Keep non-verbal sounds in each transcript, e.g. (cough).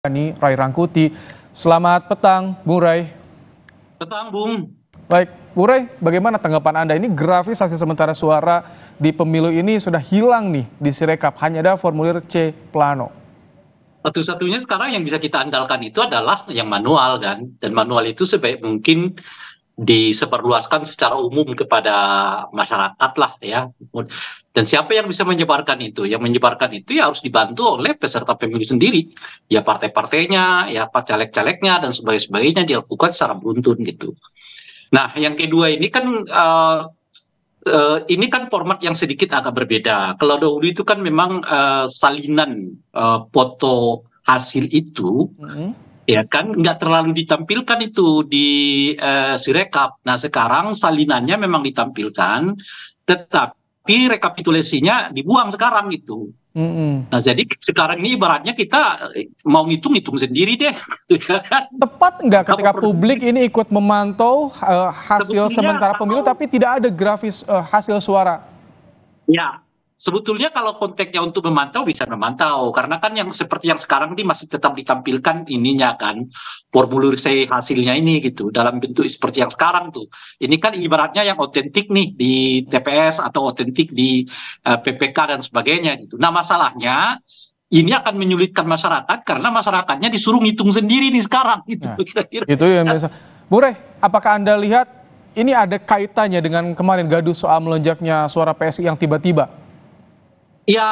Ini Rai Rangkuti. Selamat petang, Bung Rai. Petang, Bung. Baik, Bung Rai, bagaimana tanggapan Anda? Ini grafis hasil sementara suara di pemilu ini sudah hilang nih di Sirekap. Hanya ada formulir C Plano. Satu-satunya sekarang yang bisa kita andalkan itu adalah yang manual kan. Dan manual itu sebaik mungkin diseperluaskan secara umum kepada masyarakat lah ya. Dan siapa yang bisa menyebarkan itu? Yang menyebarkan itu ya harus dibantu oleh peserta pemilu sendiri. Ya partai-partainya, ya caleg-calegnya dan sebagainya dilakukan secara beruntun gitu. Nah yang kedua ini kan uh, uh, ini kan format yang sedikit agak berbeda. Kalau dahulu itu kan memang uh, salinan uh, foto hasil itu mm -hmm ya kan nggak terlalu ditampilkan itu di uh, rekap. Nah sekarang salinannya memang ditampilkan, tetapi rekapitulasinya dibuang sekarang itu. Mm -hmm. Nah jadi sekarang ini ibaratnya kita eh, mau ngitung-ngitung sendiri deh. (laughs) Tepat nggak ketika publik ini ikut memantau uh, hasil Sebetulnya, sementara pemilu tapi tidak ada grafis uh, hasil suara? Ya, sebetulnya kalau konteksnya untuk memantau bisa memantau karena kan yang seperti yang sekarang ini masih tetap ditampilkan ininya kan formulir C hasilnya ini gitu dalam bentuk seperti yang sekarang tuh ini kan ibaratnya yang otentik nih di TPS atau otentik di uh, eh, PPK dan sebagainya gitu nah masalahnya ini akan menyulitkan masyarakat karena masyarakatnya disuruh ngitung sendiri nih sekarang gitu kira nah, kira-kira itu yang biasa Bureh, apakah anda lihat ini ada kaitannya dengan kemarin gaduh soal melonjaknya suara PSI yang tiba-tiba Ya,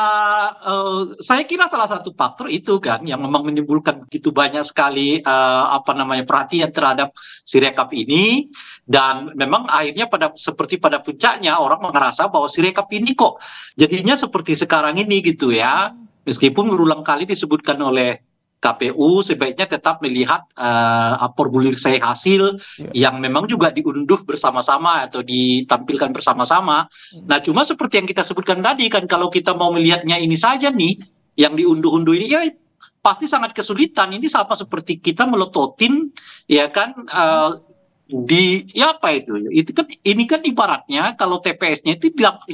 uh, saya kira salah satu faktor itu kan yang memang menimbulkan begitu banyak sekali uh, apa namanya perhatian terhadap Sirekap ini dan memang akhirnya pada seperti pada puncaknya orang merasa bahwa Sirekap ini kok jadinya seperti sekarang ini gitu ya. Meskipun berulang kali disebutkan oleh KPU sebaiknya tetap melihat uh, formulir saya hasil yeah. yang memang juga diunduh bersama-sama atau ditampilkan bersama-sama. Mm. Nah, cuma seperti yang kita sebutkan tadi kan kalau kita mau melihatnya ini saja nih yang diunduh-unduh ini ya pasti sangat kesulitan. Ini sama seperti kita melototin ya kan uh, di ya apa itu itu kan ini kan ibaratnya kalau TPS-nya itu 800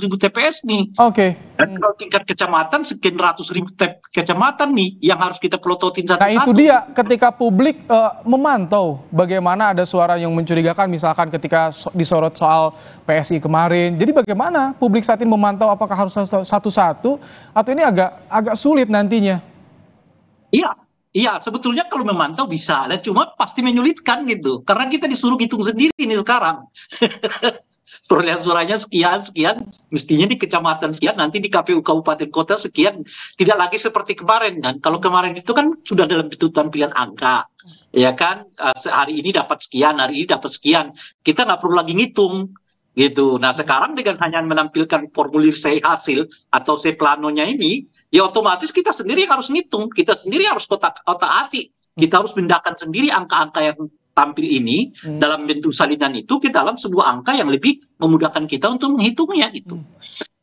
ribu TPS nih oke okay. dan kalau tingkat kecamatan sekian ratus ribu kecamatan nih yang harus kita pelototin satu, satu nah itu dia ketika publik uh, memantau bagaimana ada suara yang mencurigakan misalkan ketika so disorot soal PSI kemarin jadi bagaimana publik saat ini memantau apakah harus satu-satu atau ini agak agak sulit nantinya iya Iya, sebetulnya kalau memantau bisa, lah. cuma pasti menyulitkan gitu. Karena kita disuruh hitung sendiri ini sekarang. (laughs) Perolehan suaranya sekian, sekian, mestinya di kecamatan sekian, nanti di KPU kabupaten kota sekian. Tidak lagi seperti kemarin kan. Kalau kemarin itu kan sudah dalam tuntutan pilihan angka. Ya kan, eh, hari ini dapat sekian, hari ini dapat sekian. Kita nggak perlu lagi ngitung gitu. Nah hmm. sekarang dengan hanya menampilkan formulir saya hasil atau saya planonya ini, ya otomatis kita sendiri harus ngitung, kita sendiri harus kotak otak hati, kita harus pindahkan sendiri angka-angka yang tampil ini hmm. dalam bentuk salinan itu ke dalam sebuah angka yang lebih memudahkan kita untuk menghitungnya gitu. Hmm.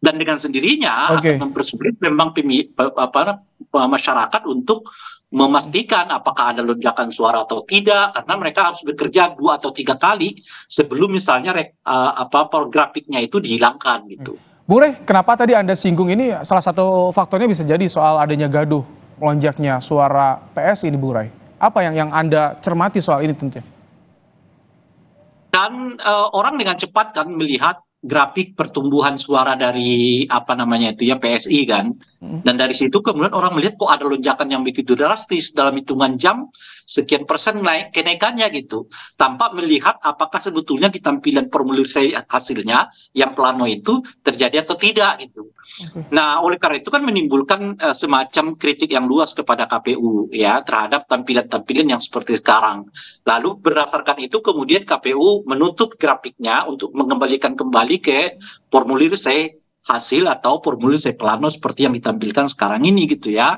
Dan dengan sendirinya okay. akan mempersulit memang pemi, apa, masyarakat untuk memastikan apakah ada lonjakan suara atau tidak karena mereka harus bekerja dua atau tiga kali sebelum misalnya uh, apa grafiknya itu dihilangkan gitu. Hmm. Bu Reh, kenapa tadi Anda singgung ini salah satu faktornya bisa jadi soal adanya gaduh lonjaknya suara PS ini Bu Reh. Apa yang yang Anda cermati soal ini tentunya? Dan uh, orang dengan cepat kan melihat grafik pertumbuhan suara dari apa namanya itu ya PSI kan. Hmm. Dan dari situ kemudian orang melihat kok ada lonjakan yang begitu drastis dalam hitungan jam sekian persen naik kenaikannya gitu. Tanpa melihat apakah sebetulnya di tampilan formulir saya hasilnya yang plano itu terjadi atau tidak gitu. Nah, oleh karena itu kan menimbulkan uh, semacam kritik yang luas kepada KPU ya terhadap tampilan-tampilan yang seperti sekarang. Lalu berdasarkan itu kemudian KPU menutup grafiknya untuk mengembalikan kembali ke formulir C hasil atau formulir C plano seperti yang ditampilkan sekarang ini gitu ya.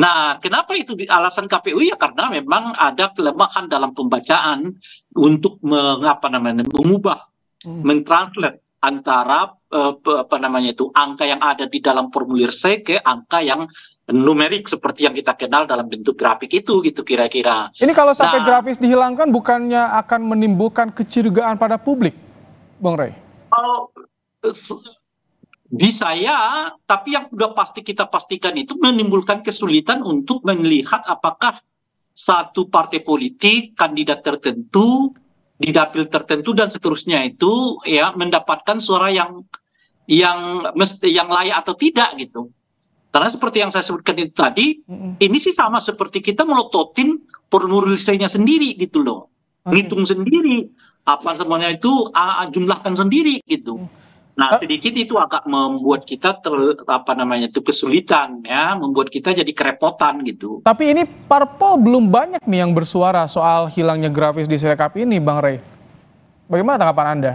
Nah, kenapa itu alasan KPU ya karena memang ada kelemahan dalam pembacaan untuk mengapa namanya mengubah hmm. mentranslate antara Eh, apa namanya itu angka yang ada di dalam formulir C ke angka yang numerik seperti yang kita kenal dalam bentuk grafik itu gitu kira-kira. Ini kalau sampai nah, grafis dihilangkan bukannya akan menimbulkan kecurigaan pada publik, Bang Ray? Kalau eh, bisa ya, tapi yang sudah pasti kita pastikan itu menimbulkan kesulitan untuk melihat apakah satu partai politik kandidat tertentu di dapil tertentu dan seterusnya itu ya mendapatkan suara yang yang mesti yang layak atau tidak gitu. Karena seperti yang saya sebutkan itu tadi, mm-hmm. ini sih sama seperti kita melototin formulisnya sendiri gitu loh. Okay. Ngitung sendiri, apa semuanya itu jumlahkan sendiri gitu. Mm. Nah, sedikit itu agak membuat kita ter, apa namanya itu kesulitan ya, membuat kita jadi kerepotan gitu. Tapi ini parpol belum banyak nih yang bersuara soal hilangnya grafis di Sirekap ini, Bang Rey. Bagaimana tanggapan Anda?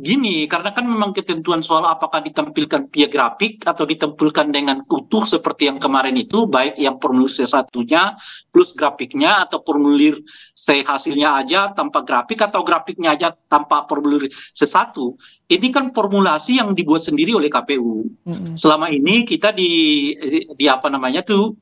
gini karena kan memang ketentuan soal apakah ditampilkan via grafik atau ditampilkan dengan utuh seperti yang kemarin itu baik yang formulir C satunya plus grafiknya atau formulir C hasilnya aja tanpa grafik atau grafiknya aja tanpa formulir C1 ini kan formulasi yang dibuat sendiri oleh KPU mm -hmm. selama ini kita di di apa namanya tuh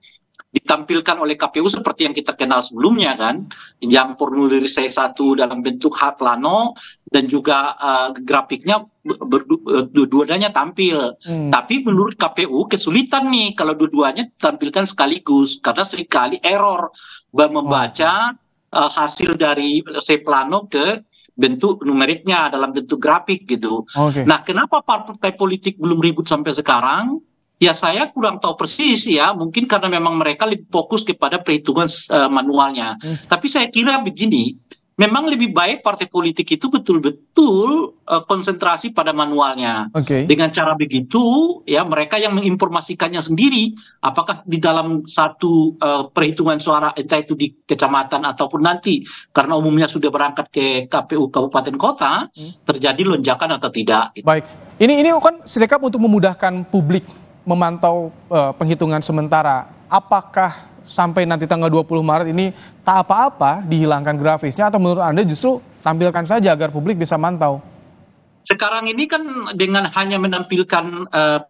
ditampilkan oleh KPU seperti yang kita kenal sebelumnya kan, yang formulir C1 dalam bentuk hak plano dan juga uh, grafiknya eh, dua-duanya tampil. Hmm. Tapi menurut KPU kesulitan nih kalau dua-duanya ditampilkan sekaligus karena seringkali error membaca hmm. uh, hasil dari C plano ke bentuk numeriknya dalam bentuk grafik gitu. Okay. Nah, kenapa partai politik belum ribut sampai sekarang? Ya saya kurang tahu persis ya, mungkin karena memang mereka lebih fokus kepada perhitungan uh, manualnya. Hmm. Tapi saya kira begini, memang lebih baik partai politik itu betul-betul uh, konsentrasi pada manualnya. Okay. Dengan cara begitu ya mereka yang menginformasikannya sendiri, apakah di dalam satu uh, perhitungan suara entah itu di kecamatan ataupun nanti karena umumnya sudah berangkat ke KPU kabupaten kota, hmm. terjadi lonjakan atau tidak. Gitu. Baik, ini ini kan sedekap untuk memudahkan publik memantau uh, penghitungan sementara, apakah sampai nanti tanggal 20 Maret ini tak apa-apa dihilangkan grafisnya atau menurut Anda justru tampilkan saja agar publik bisa mantau? Sekarang ini kan dengan hanya menampilkan uh,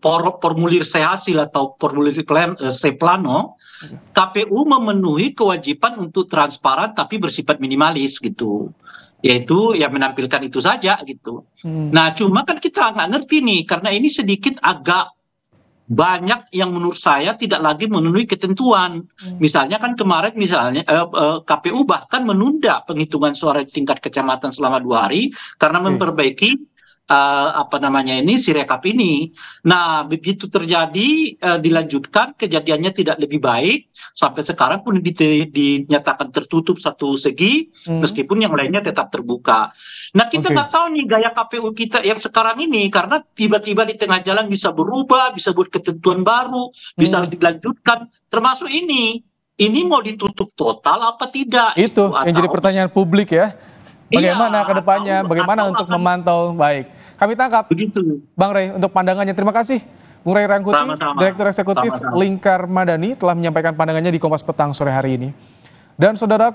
por formulir sehasil atau formulir plan, uh, seplano, iya. KPU memenuhi kewajiban untuk transparan tapi bersifat minimalis gitu yaitu ya menampilkan itu saja gitu. Hmm. Nah cuma kan kita nggak ngerti nih karena ini sedikit agak banyak yang menurut saya tidak lagi memenuhi ketentuan. Hmm. Misalnya kan kemarin misalnya eh, eh, KPU bahkan menunda penghitungan suara di tingkat kecamatan selama dua hari karena memperbaiki Eh, apa namanya ini sirekap ini. Nah, begitu terjadi uh, dilanjutkan kejadiannya tidak lebih baik sampai sekarang pun di, dinyatakan tertutup satu segi hmm. meskipun yang lainnya tetap terbuka. Nah, kita nggak okay. tahu nih gaya KPU kita yang sekarang ini karena tiba-tiba di tengah jalan bisa berubah, bisa buat ketentuan baru, hmm. bisa dilanjutkan termasuk ini. Ini mau ditutup total apa tidak? Itu, itu yang jadi pertanyaan publik ya. Iya, Bagaimana iya, ke depannya? Bagaimana untuk memantau baik? Kami tangkap. Begitu. Bang Ray, untuk pandangannya terima kasih. Bung Ray Rangkuti, Sama-sama. Direktur Eksekutif Sama-sama. Lingkar Madani telah menyampaikan pandangannya di Kompas Petang sore hari ini. Dan saudara